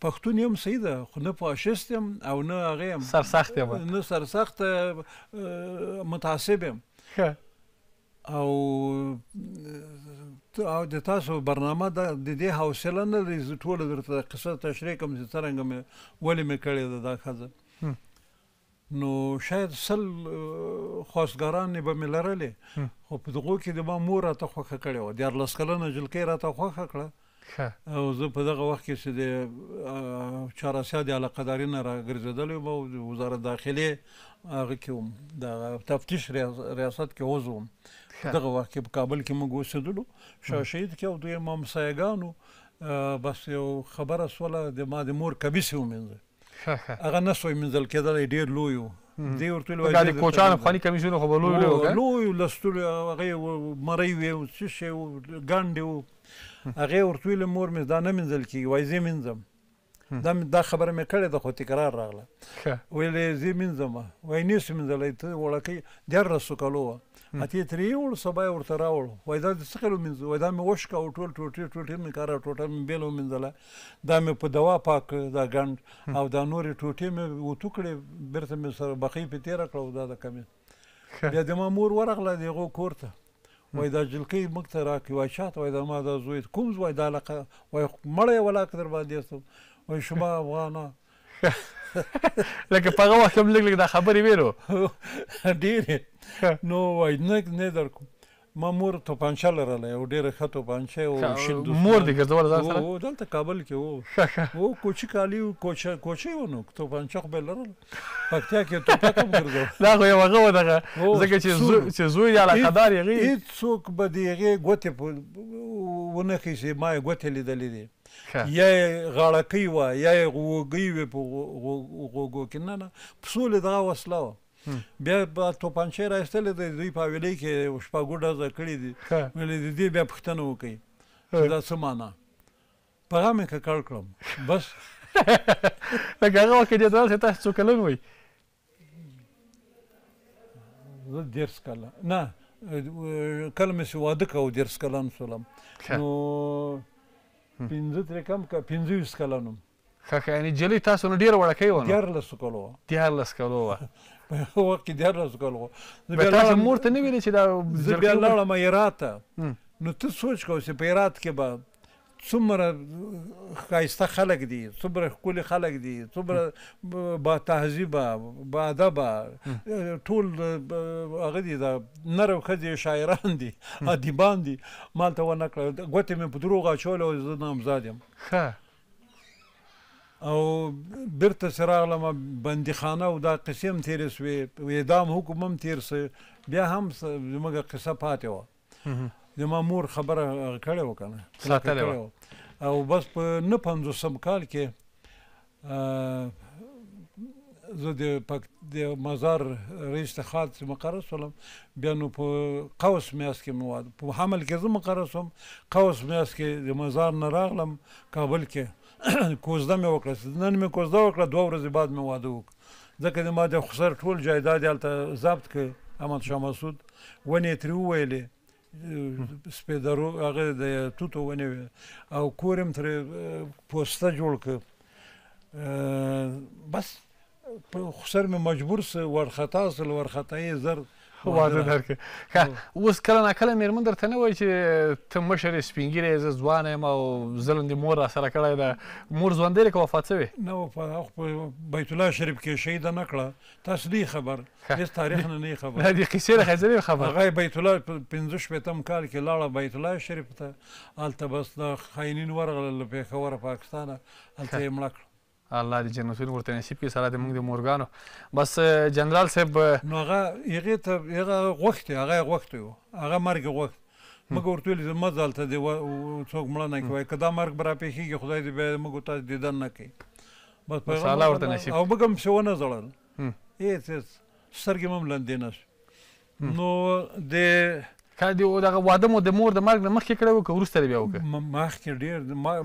پښتون یم صحیح ده خو نه فاشست یم او نه هغه یم سرسخت یم نه سرسخت متعصب یم او او د تاسو برنامه د دې حوصله نه لري زه ټوله درته قصه تشریح کوم چې څرنګه مې ولې مې کړې ده دا ښځه نو شاید سل خواستګاران به مې لرلې خو په دغو کې د ما مور راته خوښه کړې وه دیارلس کلنه جلکۍ راته خوښه کړه او زه په دغه وخت کې چې د چاراسیا د علاقهداري نه راګرځېدلی وم او وزارت داخلې هغه کې وم د تفتیش ریاست کې عضو وم دغه وخت کې په کابل کې موږ اوسېدلو شاشهید کې او دوی ما همسایګانو بس یو خبره سوله د ما د مور کبیسې ومینځه هغه نه سوی مینځل کېدلی ډېر لوی و دی ورته وایي دا کوچان افغاني کمیشن خو بلوي لوی لوی لستول هغه مری وي او څه شي ګاندي هغه ورته ویل مور مې دا نه منځل کیږي وای زه منځم دا دا خبره مې کړې ده خو تکرار راغله ویلې زه منځم وای نه سم منځلې ته وړکې دیارلس کالو وه اته ترې وړ سبا ورته راوړ وای دا څه کړو منځ وای دا مې وښکا او ټول ټوټې ټوټې مې کارا ټوټه مې بیلو منځله دا مې په دوا پاک دا ګند او دا نورې ټوټې مې وتو کړې بیرته مې سره بخې په تیر کړو دا د کمی بیا د ما مور ورغله دغه کور ته وای دا جلکی موږ ته راکې وای شاته وای دا ما دا زوی کوم زوی دا لقه وای مړی ولاکه در باندې استم وای شما افغانه لکه په هغه وخت هم لږ لږ دا خبرې ویرو ډېرې نو وای نه نه درکوم ما مور توپانچه لرله او ډېره ښه توپانچه او شین مور دې ګرځوله ځان سره او دلته کابل کې و و کوچي کالي و کوچه کوچه و نو توپانچه خو به لرله پکتیا کې توپک هم ګرځول دا خو یو هغه و دغه ځکه چې زوی یا علاقهدار یې هېڅوک به د هغې ګوتې ونه خیسي ما یې ګوتې لیدلې دي یا یې غاړکۍ وه یا یې غوږۍ وې په غوږو کې نه نه په سولې دغه وسله وه بیا په توپانچې راستلې د دوی په ویلې کې شپږو ډزه کړې دي ولې د دې بیا پښتنه وکړي دا څه معنا په هغه مې ککړ کړم بس لکه هغه وخت کې داسې تاسو څو کلن وئ زه دیرس کاله نه کله مې واده کوو دیرس کلن سولم نو پنځه ترې کم که پنځه ویشت کلن وم ښه ښه یعنې نجلۍ تاسو نه ډېره وړکۍ وه دیارلسو کلو وه دیارلس کلو وه په وخت کې دیارلس کال و زه بیا لاړم مور ته نه ویلې چې دا زه بیا لاړم هرات ته نو ته سوچ کوه چې په هرات کې به څومره ښایسته خلک دي څومره ښکلي خلک دي څومره با تهذیبه با ادبه ټول هغه دي دا نر او ښځې شاعران دي ادیبان دي ما هلته ونه کړه ګوتې مې په دروغ اچولې او زه نامزاد یم ښه او بیرته چې راغلم بندیخانه او دا قصې هم تېرې سوې اعدام حکم هم تېر سوی بیا هم زموږ قصه پاتې وه زما مور خبره کړې وه که نه او بس په نه پنځوسم کال کې زه د پک د مزار رئیس ته خال چې مقرر شولم بیا نو په قوس میاشت کې مو په حمل کې زه مقرر شوم قوس میاشت کې د مزار نه راغلم کابل کې کوزده مې وکړه نن مې کوزده وکړه دوه ورځې بعد مې واده وکړ ځکه د ما د خسر ټول جایداد هلته ضبط کړ احمد شاه مسعود ونې ترې وویلې سپیدرو هغه د توتو ونې او کور یې ترې پوسته جوړ کړ بس خسر مې مجبور سه ورخطا سل ورخطا یې زر واده درکړه ښه اوس کله ناکله مېرمن درته نه وایي چې ته مشر یې سپینږیری زه ځوان یم او ظلم دې مور راسره کړی ده مور ژوندی دی که وفات شوې نه وفات خو په بیت الله شریف کې شهیده نه کړه تاسو دې خبر هېڅ تاریخ نه نه خبر نه دې قیسې راښه زه خبر هغه بیت الله پنځه شپېتم کال کې لاړه بیت الله شریف ته هلته بس د خاینین ورغله له پېښوره پاکستانه هلته یې مړه کړه الله دې جنتونه ورته نصیب کړي سره د موږ د مورګانو بس جنرال صاحب نو هغه هغه ته هغه غوښتي هغه غوښتي هغه مرګ غوښت موږ ورته ویل زما ځالته دی څوک مړه نه کوي کدا مرګ برا پیږي خدای دې به موږ ته دیدن نه کوي بس په الله ورته نصیب او موږ هم شونه زړل هیڅ سترګې مم لندې نه نو د کله دی دغه واده مو د مور د مرګ نه مخکې کړی و که وروسته بیا وکړه مخکې ډېر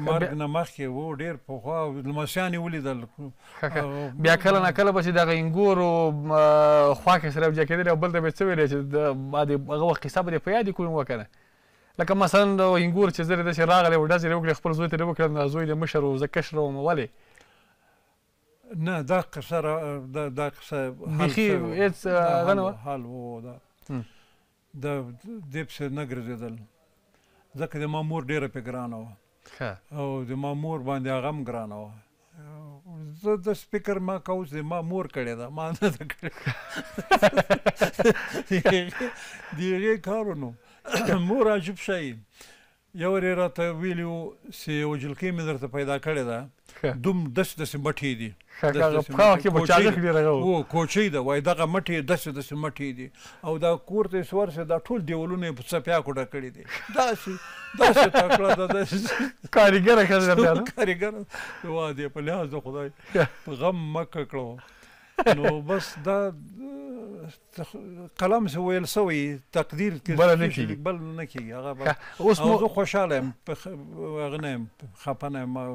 مرګ نه مخکې و ډېر پخوا لمسیان یې ولیدل بیا کله نه کله به چې دغه انګورو خواښې سره بجا کېدل او بل ته به څه ویلی چې هغه وخت قصه به دې په یاد کوم وکړه لکه مثلا د انګور چې زر داسې راغلی و ډزې وکړې خپل زوی ته نه وکړم زوی د مشر و زه کشر وم ولې نه دا قصه دا قصه بیخي هېڅ حل و دا د دې پسې نه ګرځېدل ځکه د ما مور ډېره پې ګرانه وه او د ما مور باندې هغه هم ګرانه وه زه د سپیکر ما کوس د ما مور کړې ده ما نه ده کړې د هغې کارو نو مور عجب شی یو ری راته ویلی وو چې یو جلکۍ مې درته پیدا کړې ده دوم داسې داسې مټې دي هو کوچۍ ده وایي دغه مټې داسې داسې مټې دي او دا کور ته چې ورشې دا ټول دیوالونه یې په څپیا کوډه کړي دي داسې داسې تکړه ده داسې کارګره ښځه ده کارګره وا دې په لحاظ د خدای په غم مکه کړو نو بس دا قلم سو ویل سوې تقدیر کې بل نه کیږي بل نه کیږي هغه اوس مو خوشاله یم غنم خپنه ما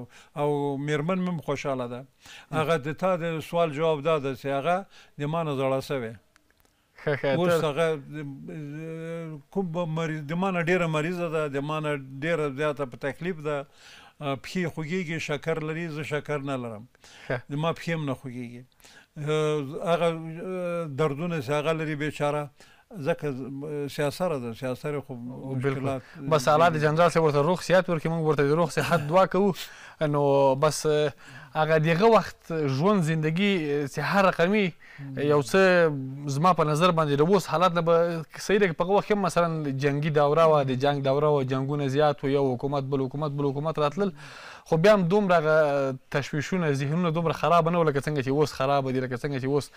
او میرمن مم خوشاله ده هغه د تا د سوال جواب داده چې هغه د ما نه زړه سوې اوس هغه کوم مریض د ما نه ډیره مریضه ده د ما نه ډیره زیاته په تکلیف ده پخې خوږیږي شکر لري زه شکر نه لرم د ما پخې نه خوږیږي هغه دردونه چې هغه لري بیچاره ځکه سیاسره ده سیاسره خو مشکلات بس حالات جنرال صاحب ورته روغ صحت ورکړي موږ ورته د روغ صحت دعا کوو نو بس هغه دغه وخت ژوند زندگی چې هر رقمي یو څه زما په نظر باندې د اوس حالات نه به صحیح دی په وخت مثلا جنگي دوره و د جنگ دوره و جنگونه زیات و یو حکومت بل حکومت بل حکومت راتلل خو بیا هم دومره تشویشونه ذهنونه دومره خراب نه لکه څنګه چې اوس خراب دي لکه څنګه چې اوس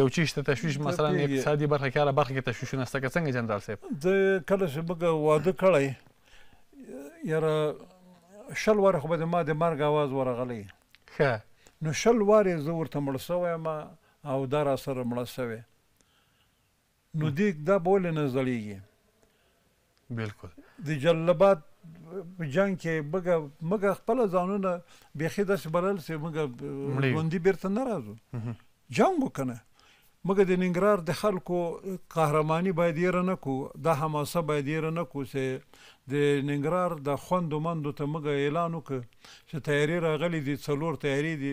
یو چیز ته تشویش مثلا اقتصادي برخه کې هر برخه کې تشویشونه شته که څنګه جنرال صاحب د کله چې موږ واده کړی یاره شل ورخ به ما د مرګ आवाज ورغلی ښه نو شل وارې زه ورته مړ سوی یم او دا را سره مړه سوی نو دی دا به ولې نه ځلیږي بلکل د جلبات په جنګ کې بګه مګه خپله ځانونه بیخي داسې بلل سي مګه ژوندي بیرته نه راځو جنګ وکنه مګر د ننګرهار د خلکو قهرماني باید یې نه کو د حماسه باید یې نه کو چې د ننګرهار د خوندو مندو ته مګ اعلان وک چې تیاری راغلی دي څلور تیاری دي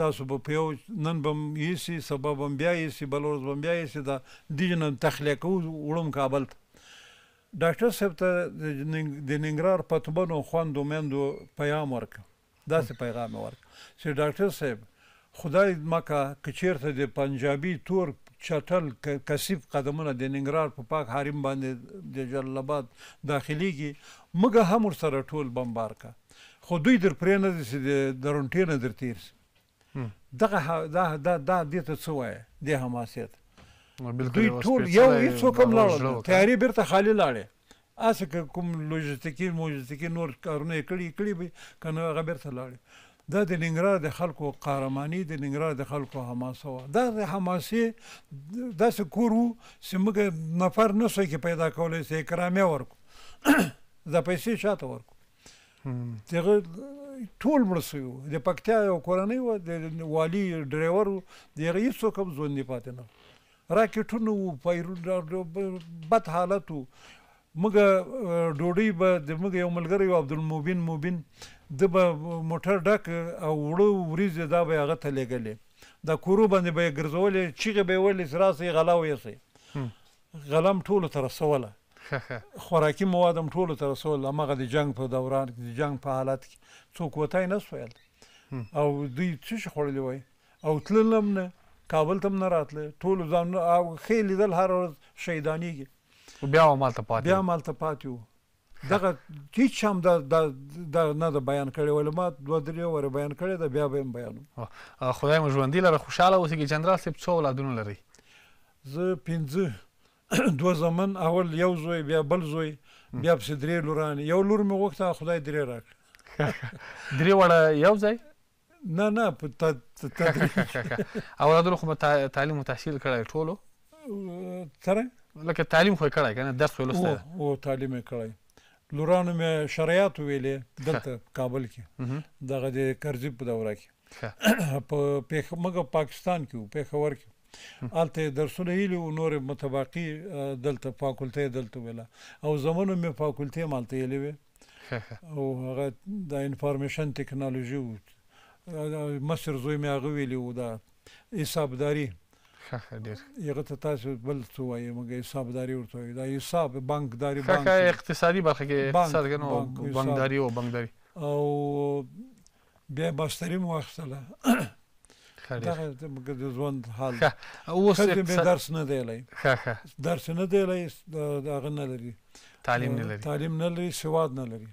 تاسو به په نن بم یسی سبب بم بیا یسی بلورز بم بیا یسی دا دجن تخلیق وړم کابل ډاکټر صاحب ته د ننګرهار پتبنو خوندو مندو پیغام ورک داسې پیغام ورک چې ډاکټر صاحب خدای مکه کچیرته د پنجابي تور چټل کثیف قدمونه د ننګرهار په پاک حریم باندې د جلالآباد داخليږي مګه هم ورسره ټول بمبار کا خو دوی در پرې نه دي چې د رونټې نه در تیر دغه دا دا دا دې ته څه وایي د حماسیت دوی ټول یو هیڅوک هم لاړل تیاری بیرته خالي لاړې اسه کوم لوجستیکي موجستیکي نور کارونه کړي کړي به کنه هغه بیرته لاړې دا د ننګرهار د خلکو قهرماني د ننګرهار د خلکو حماسه وه دا د حماسې داسې کور وو چې موږ نفر نه شو کې پیدا کولی سي اکرامې ورکړو دا پیسې چاته ورکړو دغه ټول مړه شوي وو د پکتیا یو کورنۍ وه د والي ډریور وو د هغه هېڅوک هم ژوندي پاتې نه راکټونه وو پیرو بد حالت وو موږ ډوډۍ به د موږ یو ملګری و عبدالمبین مبین د به موټر ډک او وړو وریځې دا به هغه ته لېږلې دا کورو باندې به یې ګرځولې چیغې به یې ویلې چې راسئ غلا ویسئ غلم ټولو ته رسوله خوراکي مواد هم ټولو ته رسول همغه د جنگ په دوران کې د جنگ په حالت کې څوک وتی نه سویل او دوی څه شي خوړلی وای او تلل هم نه کابل ته هم نه راتله ټولو ځان او ښې لیدل هر ورځ شهیدانېږي بیا هم مالته پاتې بیا هم مالته پاتې وو دغه هیڅ هم دا دا نه د بیان کړی ول ما دوه درې ور بیان کړی دا بیا به بیان خدای مو ژوندۍ لره خوشاله اوسئ جنرال صاحب څو اولادونه لري زه پنځه دوه زمن اول یو زوی بیا بل زوی بیا په درې لوران یو لور مې وخته خدای درې راکړ درې وړه یو ځای نه نه په تا تا اولادونو خو تعلیم او تحصیل کړی ټولو سره لکه تعلیم خو کړای کنه درس ولسته او تعلیم کړای لورانو مې شریعت ویلې دلته کابل کې دغه د کرزی په دوره کې په پیښه مګه پاکستان کې په خبر کې الته درسونه هیلو نور متباقي دلته فاکولټي دلته ویلا او زمونو مې فاکولټي مالته یلې او هغه د انفارمیشن ټکنالوژي و مصر زوی مې هغه ویلی و دا حسابداري یغه ته تاسو بل څه وایي موږ حسابداري ورته وایو دا حساب بانکداري بانک اقتصادي برخه کې اقتصاد کنه بانکداري او بانکداري او بیا باستری مو واخیستله دغه موږ د ژوند حال اوس درس نه دی لای درس نه دی لای دغه نه لري تعلیم نه لري تعلیم نه لري سواد نه لري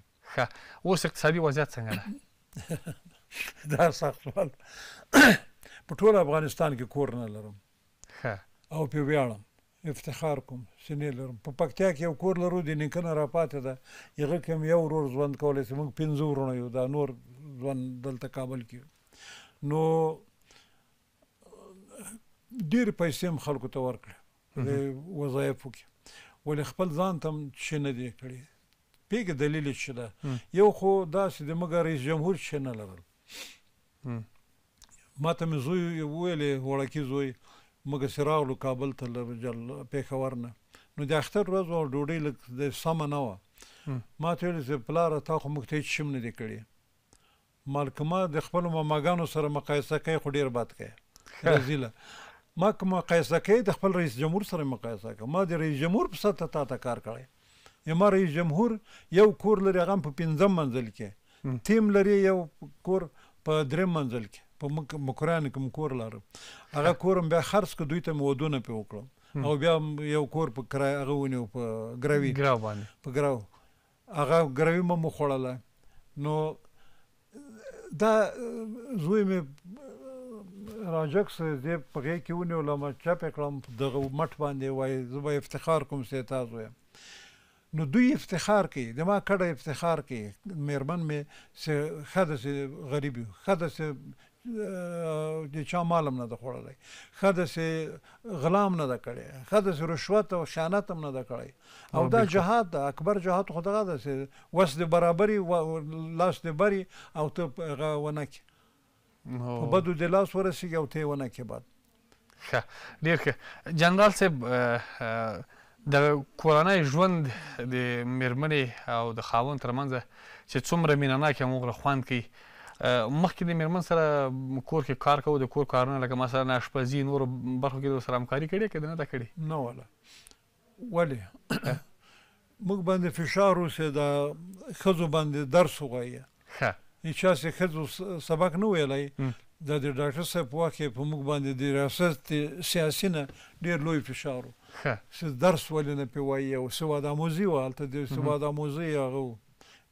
اوس اقتصادي وضعیت څنګه ده دا سخت سوال په ټول افغانستان کې کور نه لرم ښه او په ویاړم افتخار کوم سینې لرم په پکتیا کې یو کور لرو د نیکه را پاتې ده هغه کې هم یو ورور ژوند کولی سي موږ پنځه وروڼه یو دا نور ژوند دلته کابل کې نو ډېر پیسې هم خلکو ته ورکړې د وظایفو کې ولې خپل ځان ته هم څه نه دی کړی پیګه دلیل څه ده یو خو داسې د موږ رئیس جمهور څه نه لرل ماته مې زوی وویلې وړکي زوی موږ سره راغلو کابل ته پېښور نه نو د اختر ورځ وه ډوډۍ لږ د سمه نه وه ما ته ویل چې پلاره تا خو موږ ته هېڅ شم نه دی کړی مالکمه د خپلو ماماګانو سره مقایسه کوي خو ډېر بد کوي رزیله ما که مقایسه کوي د خپل رئیس جمهور سره مقایسه کوي ما د رئیس جمهور په سطحه تا ته کار کړی زما رئیس جمهور یو کور لري هغه هم په پنځم منزل کې تیم لري یو کور په دریم منزل کې په مکران کوم کور لاره هغه کورم بیا خرڅ کړ دوی ته مودونه په وکړم او بیا یو کور په کرای هغه ونیو په ګراوی ګراو باندې په ګراو هغه ګراوی مو خوړله نو دا زوی مې راجک سره دې پغې کې ونیو لم چپ کړم دغه مټ باندې وای زو افتخار کوم سي تاسو نو دوی افتخار کوي د ما کړه افتخار کوي مېرمن مې چې خدسه غریبي خدسه د چا مالم نه د خوړلای خده سي غلام نه د کړي خده سي رشوت او شانت هم نه د کړي او دا جهاد دا اکبر جهاد خو دغه ده سي وس د برابرۍ او لاس د بري او ته ونک په بدو د لاس ورسي او ته ونک بعد ښه ډیر ښه جنرال صاحب د کورنۍ ژوند د میرمنې او د خاوند ترمنځ چې څومره مینه ناک موږ خوند کوي مخکې د میرمن سره کور کې کار کوو د کور کارونه لکه مثلا اشپزي نور برخو کې سره همکاري کړې که نه ده کړې نه والا ولې موږ باندې فشار اوسه دا خزو باندې درس وغوایه ښه چا چې خزو سبق نه ویلی دا د ډاکټر صاحب په وخت په موږ باندې د ریاست سیاسي نه ډېر لوی فشار و چې درس ولې نه پې وایي او سواد آموزي وه هلته د سواد آموزي هغه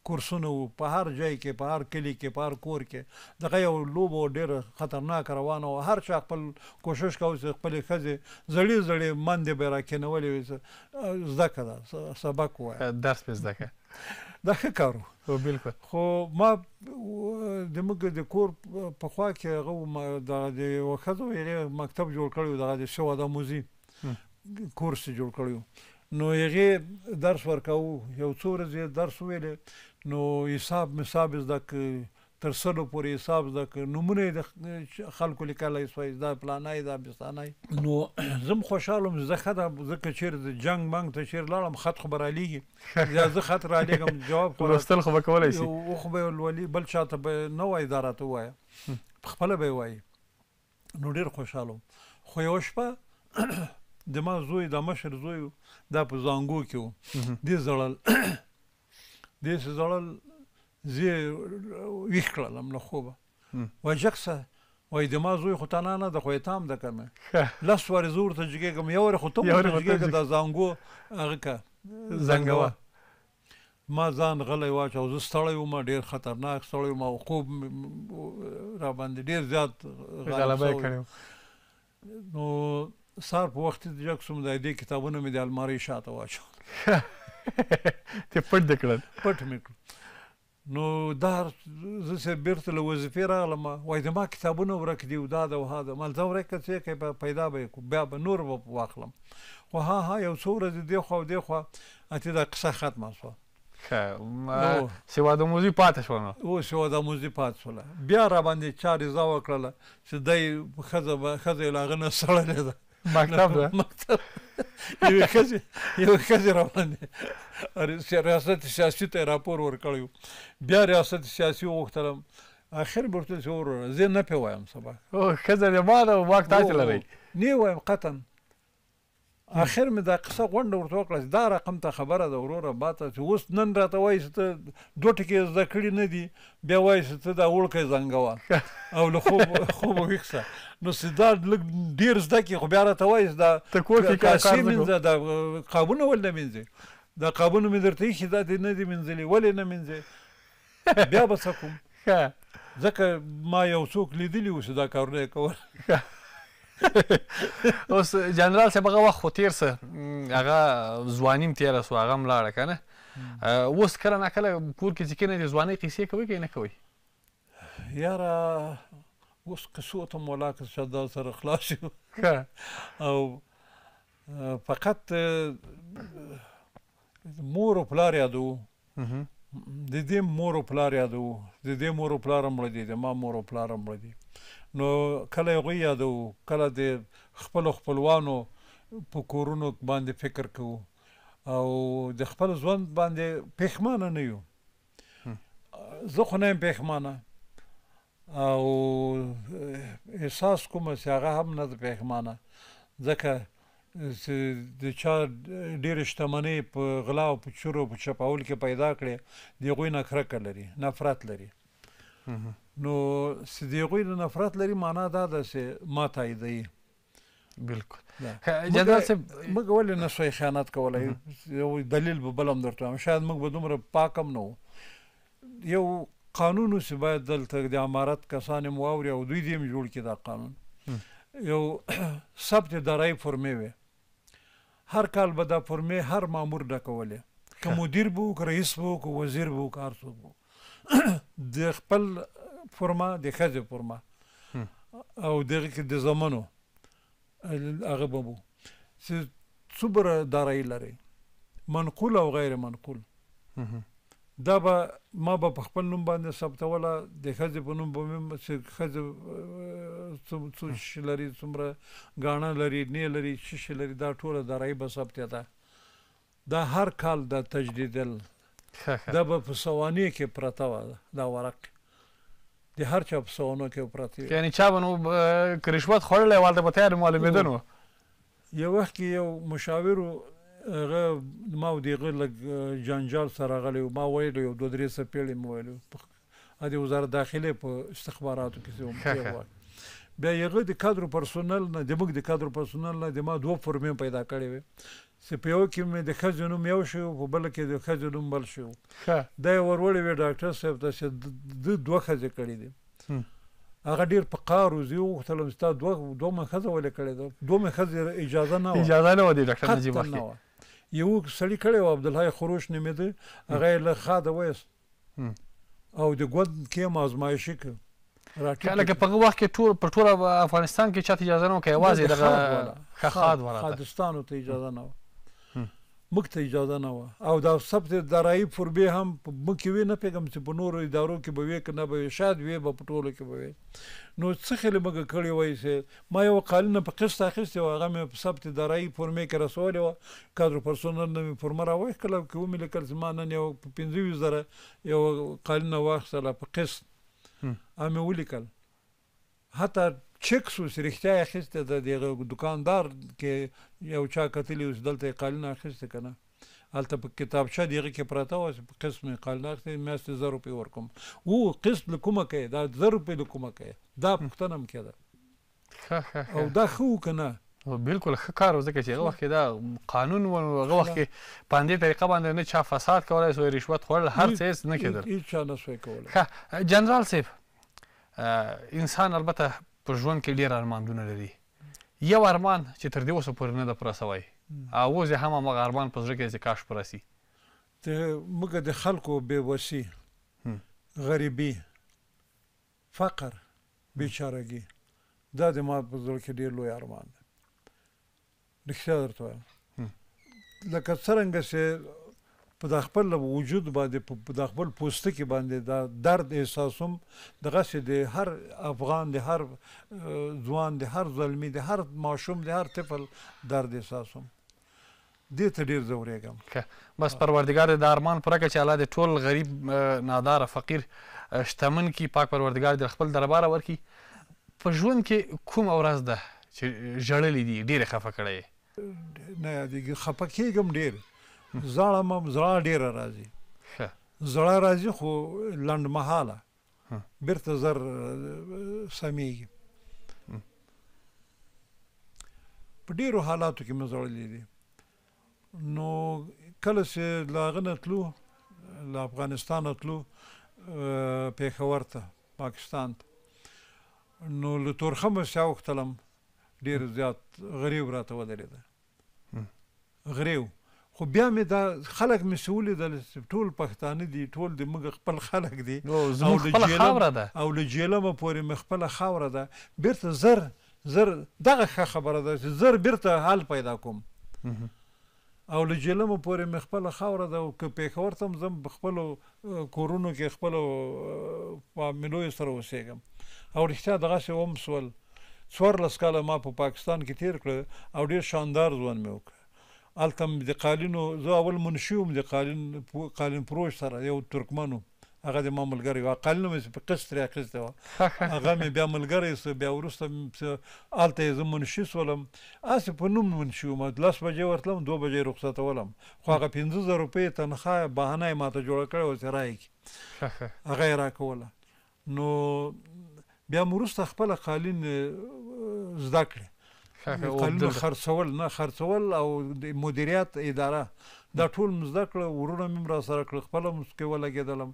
کورسونه وو په هر ځای کې په هر کلی کې په هر کور کې دغه یو لوبه ډېر خطرناک روانه او هر چا خپل کوشش کاوه چې خپل خزه زړې زړې مندې به راکینولې زده کړه سبق وایي درس به زده کړه دا ښه کار وو بالکل خو ما د موږ د کور په خوا کې هغه ما د وخت مکتب جوړ کړو دغه د شو د موزي کورس جوړ کړو نو هغه درس ورکاو یو څو ورځې درس ویلې نو حساب مصاب زده ک تر سلو پورې حساب زده ک نمونه د خلکو لیکلای سوې دا پلانای دا بستانای نو زم خوشاله م زه خدا زکه چیر د جنگ منګ ته چیر لاړم خط خبر علیږي یا زه خط را لګم جواب ورستل خو کولای شي او خو به ولی بل چاته نو اداره ته وای خپل به وای نو ډیر خوشاله خو یو شپه د ما زوی د مشر زوی دا په زانګو کې و دې زړل دې زړل زی ویښ کړلم له خوبه وجکسه وای د ما زوی خو تنه نه د خو تام د کنه لس ور زور ته جګم یو ور خو ته جګه د زنګو هغه ک زنګوا ما ځان غلی واچو زه ستړی وم ډیر خطرناک ستړی وم خوب را باندې ډیر زیات غلبه کړو نو سار په وخت د جک سم د دې کتابونه مې د الماری شاته واچو ته پټ دکړل پټ مې نو دا زه سه بیرته له وظیفې راغلم وای د ما کتابونه ورک دی او دا د وها د مال دا ورک څه کې پیدا به کو بیا به نور و واخلم خو ها ها یو څو ورځې دی خو دی خو اته دا قصه ختمه شوه ښه سوا د موزي پاتې شو نو او سوا د موزي پاتې شو بیا را باندې چارې زاو کړله چې دای خزه خزه لاغنه سړلې ده مکتب مکتب یو خزي یو خزي روانه ریاست سیاسي ته راپور ورکړیو بیا ریاست سیاسي وختلم اخر برتل شو ور زه نه پیوایم سبا او خزه ما دا وخت تاسو لري نه وایم قطن اخر مې دا قصه غونډه ورته وکړه چې دا رقم ته خبره ده وروره باته چې اوس نن راته وایي چې ته دوه ټکې زده کړي نه دي بیا وایي چې ته دا وړکی زنګوال او له خوب خوب ویښه نو چې دا لږ ډېر زده کړي خو بیا راته وایي چې دا کاسې مینځه دا قابونه ولې نه مینځې دا قابونه مې درته ایښي دا دې نه دي مینځلي ولې نه مینځې بیا به څه کوم ځکه ما یو څوک لیدلی و چې دا کارونه یې کول اوس جنرال صاحب هغه وخت خو تیر سه هغه ځواني م تیره سوه هغه م لاړه که نه اوس کله ناکله کور کې چې کېنئ د ځوانۍ قیسې کوئ که نه کوئ یاره اوس قصو ته م ولاکه شدا سره خلاص شو او فقط مور و پلار یادو د دې مور او پلار یادو د دې مور او پلار مړ دي د ما مور او پلار مړ دي نو کله یې یادو کله د خپل خپلوانو په کورونو باندې فکر کوو او د خپل ژوند باندې پښیمانه نه یو زه خو نه پښیمانه او احساس کوم چې هغه هم نه پښیمانه ځکه د چا ډېر شتمنۍ په غلا او په چورو په چپاول کې پیدا کړې د هغوی نه کرکه لري نفرت لري نو چې د هغوی نه نفرت لري معنا دا ده چې ما تاییدوي بلکل جنرال صاحب موږ ولې نه شوی خیانت کولی یو دلیل به بل هم درته وایم شاید موږ به دومره پاک هم نه وو یو قانون چې باید دلته د امارت کسان هم واوري او دوی دې هم جوړ کړي دا قانون یو ثبت درای فرمې وي هر کال به دا فرمې هر مامور ډکولې که مدیر بو که رئیس بو که وزیر بو که هر څوک بو د خپل فرما د ښځې فرما او دغه کې د زمانو هغه به بو چې څومره دارایي لري منقول او غیر منقول دا به ما به په خپل نوم باندې ثبتوله د ښځې په نوم به مې چې ښځې څو شي لري څومره ګاڼه لري نې لري څه شي لري دا ټوله د رایې به ثبتېده دا هر کال دا تجدیدل دا به په سوانې کې پرته وه دا ورق د هر چا په سوانو کې پرته یعنې چا به نو که رشوت خوړلی هلته به تیار معلومېدنو یو وخت کې یو مشاور و هغه ما د غلګ جنجال سره غلې ما ویل یو دوه درې سپېلې مو ویل ا دې وزارت داخله په استخباراتو کې هم بیا یغه د کادر پرسونل نه د موږ د کادر پرسونل نه د ما دوه فرمې پیدا کړې وې سپیو کې مې د خځونو میو شو په بل کې د خځونو بل شو دا ورولې وې ډاکټر صاحب تاسو د دوه خځې کړې دي هغه ډیر په قارو زی وختلم ستاسو دوه دوه مخزه ولې کړې ده دوه مخزه اجازه نه اجازه نه و دي ډاکټر نجیب وخت یو سړی کړی و عبدالله خروش نومېده هغه یې له خاده ویست او د ګوند کې یې ازمایشي کړ لکه په هغه وخت کې ټول پر ټول افغانستان کې چاته اجازه نه وه که یوازې دغه خاد ورته خادستانو ته اجازه نه وه موږ ته اجازه نه وه او دا ثبت دارایی فوربې هم موږ کې وې نه پېږم چې په نورو ادارو کې به وې که نه به وې شاید وې به په ټولو کې به وې نو څه خلې موږ کړې وای چې ما یوه قالینه په قسط اخیستې وه هغه مې په ثبت دارایی فورمې کې رسولې وه کادر پرسونل نه مې فورمه راوښکله کې ومې لیکل چې ما نن یو په پنځه ویشت زره یوه قالینه واخیستله په قسط هغه مې ولیکل حتی چیک سوس رښتیا اخیسته د دې دکاندار کې یو چا کتلی اوس دلته قالین اخیسته کنه هلته په کتابچه دیغه کې پراته و قسم قالین اخیسته میاشتې زر روپۍ ورکوم او قسم له کومه کوي دا زر روپۍ له کومه کوي دا پوښتنه هم کېده او دا ښه و که نه بالکل ښه کار ځکه چې هغه وخت کې دا قانون و هغه وخت کې په همدې طریقه باندې نه چا فساد کولای سو رشوت خوړل هر څه هېڅ نه کېدل هېڅ چا نه سوی کولی جنرال صاحب انسان البته په ژوند کې ډېر ارمانونه لري یو ارمان چې تر دې اوسه پورې نه ده پوره سوی اوس یې هم هماغه ارمان په زړه کې چې کاش پوره سي موږ د خلکو بې وسي غریبي فقر بیچارهګي دا د ما په زړه کې ډېر لوی ارمان دی رښتیا درته وایم لکه څرنګه چې په د خپل وجود باندې په د خپل پوستکي باندې دا درد احساسوم دغه چې د هر افغان د هر ځوان د هر زلمی د هر ماشوم د هر طفل درد احساسوم دې ته ډیر زورېږم بس پروردګار د ارمان پرکه چې الله د ټول غریب نادار فقیر شتمن کی پاک پروردګار د خپل دربار ورکی په ژوند کې کوم اورز ده چې ژړلې دي ډیره خفه کړې نه دي خفه کېږم ډیر زړه مم زړه ډیر راځي زړه راځي خو لند محاله بیرته زر سمیږي په ډیرو حالاتو کې مې زړلې دي نو کله چې له هغه نه تلو له افغانستانه تلو پېښور ته پاکستان ته نو له تورخمه چې اوښتلم ډیر زیات غریو راته ودرېده غریو خو بیا مې دا خلک مې سولې د ټول پښتانه دي ټول د موږ خپل خلک دي او د خاوره ده او له جیلمه پورې مې خپل خاوره ده بیرته زر زر دغه ښه خبره ده چې زر بیرته حال پیدا کوم او له جیلمه پورې مې خپل خاوره ده او که پېښور ته زم خپل کورونو کې خپل فامیلو سره اوسېږم او رښتیا دغه څه وم سول څوارلس کاله ما په پاکستان کې تیر کړ او ډیر شاندار ځوان مې وکړ التم د قالینو زه اول منشیوم د قالین قالین پروش سره یو ترکمنو هغه د ما ملګری و قالینو مې په قسط لري اخیسته و هغه مې بیا ملګری سو بیا ورسته الته زه منشي سولم اس په نوم منشیوم لاس بجې ورتلم 2 بجې رخصت ولم خو هغه 15000 روپۍ تنخواه بهانه ماته جوړ کړو چې راي هغه را کوله نو بیا مرسته خپل قالین زده کړه قانون خرڅول نه خرڅول او مدیریت اداره دا ټول مزده کړ ورونه مم را سره کړ خپل مسکه ولګیدلم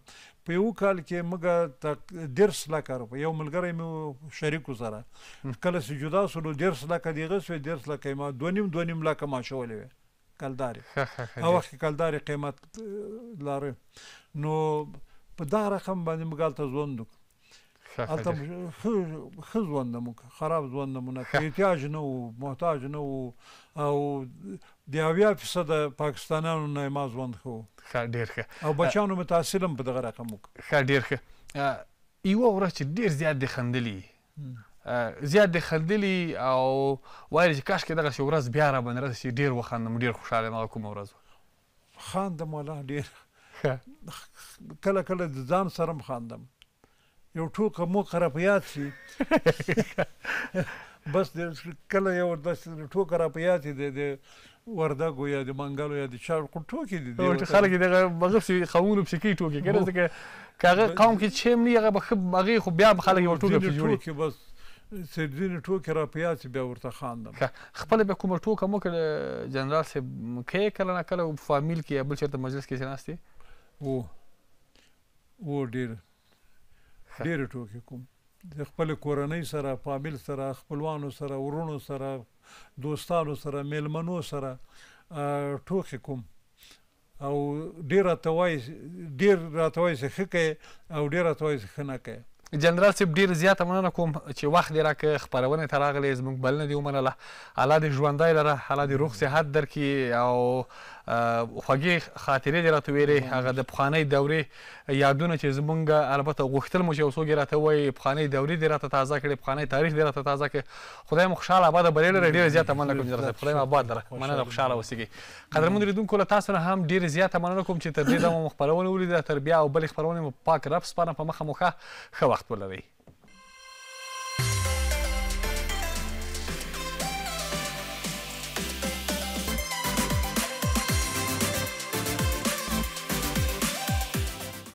په یو کال کې مګه درس لا کار په یو ملګری مې شریکو سره کله چې جدا سولو درس لا کدیغه سو درس لا کایما دونیم دونیم لا کما شولې کلداري او وخت کلداري قیمت لاره نو په دا رقم باندې مګال ته ژوند وکړ الته ښه ژوند مو خراب ژوند مو نه احتیاج نه وو محتاج نه وو او د اویا فیصده پاکستانیانو نه ما ژوند خو ډیر ښه او بچانو مې تحصیل هم په دغه رقم وکړ ښه ډیر ښه یوه ورځ چې ډیر زیات د خندلې زیات د خندلې او وایي چې کاشکې دغه ورځ بیا را باندې راشي ډیر وخندم ډیر خوشاله ما کوم ورځ خاندم ولا ډیر کله کله د ځان سره خاندم یو ټوکه موخه را په یاد شي بس د کله یو داسې ټوکه را په یاد شي د وردګو یا د منګلو یا د چار خو ټوکې دي ټول خلک دغه مغرب سي خاونو په کې ټوکې کنه ځکه کاغه قوم کې چیم نه هغه به هغه خو بیا خلک یو ټوکې په جوړي بس سردین ټوکې را په یاد بیا ورته خاندم خپل به کوم ټوکه مو کړ جنرال سي کې کله نه کله فامیل کې بل چیرته مجلس کې ناشته وو وو ډیر ډېر ټوکې کوم د خپل کورنۍ سره فامیل سره خپلوانو سره ورونو سره دوستانو سره میلمنو سره ټوکې کوم او ډیر راته وایي ډیر راته وایي ښه کوي او ډیر راته وایي ښه نه کوي جنرال صاحب ډیر زیاته مننه کوم چې وخت دې راکړ خپرونې ته راغلی زموږ بلنه دې ومنله الله دې ژوندی لره الله دې روغ صحت درکړي او خوږې خاطرې دې راته ویلې هغه د پخوانۍ دورې یادونه چې زمونږ البته غوښتل مو چې یو څوک یې راته وایي پخوانۍ دورې دې راته تازه کړې پخوانی تاریخ دې راته تازه کړې خدای مو خوشحاله آباده بری لره ډېره زیاته مننه کوم جنرال صاحب خدای مو آباد لره مننه خوشحاله اوسېږئ قدرمن لیدونکو له تاسو نه هم ډېره زیاته مننه کوم چې تر دې دمه مو خپرونه ولیده تر بیا او بلې خپرونې مو پاک رب سپارم په مخه مو ښه وخت por la vía.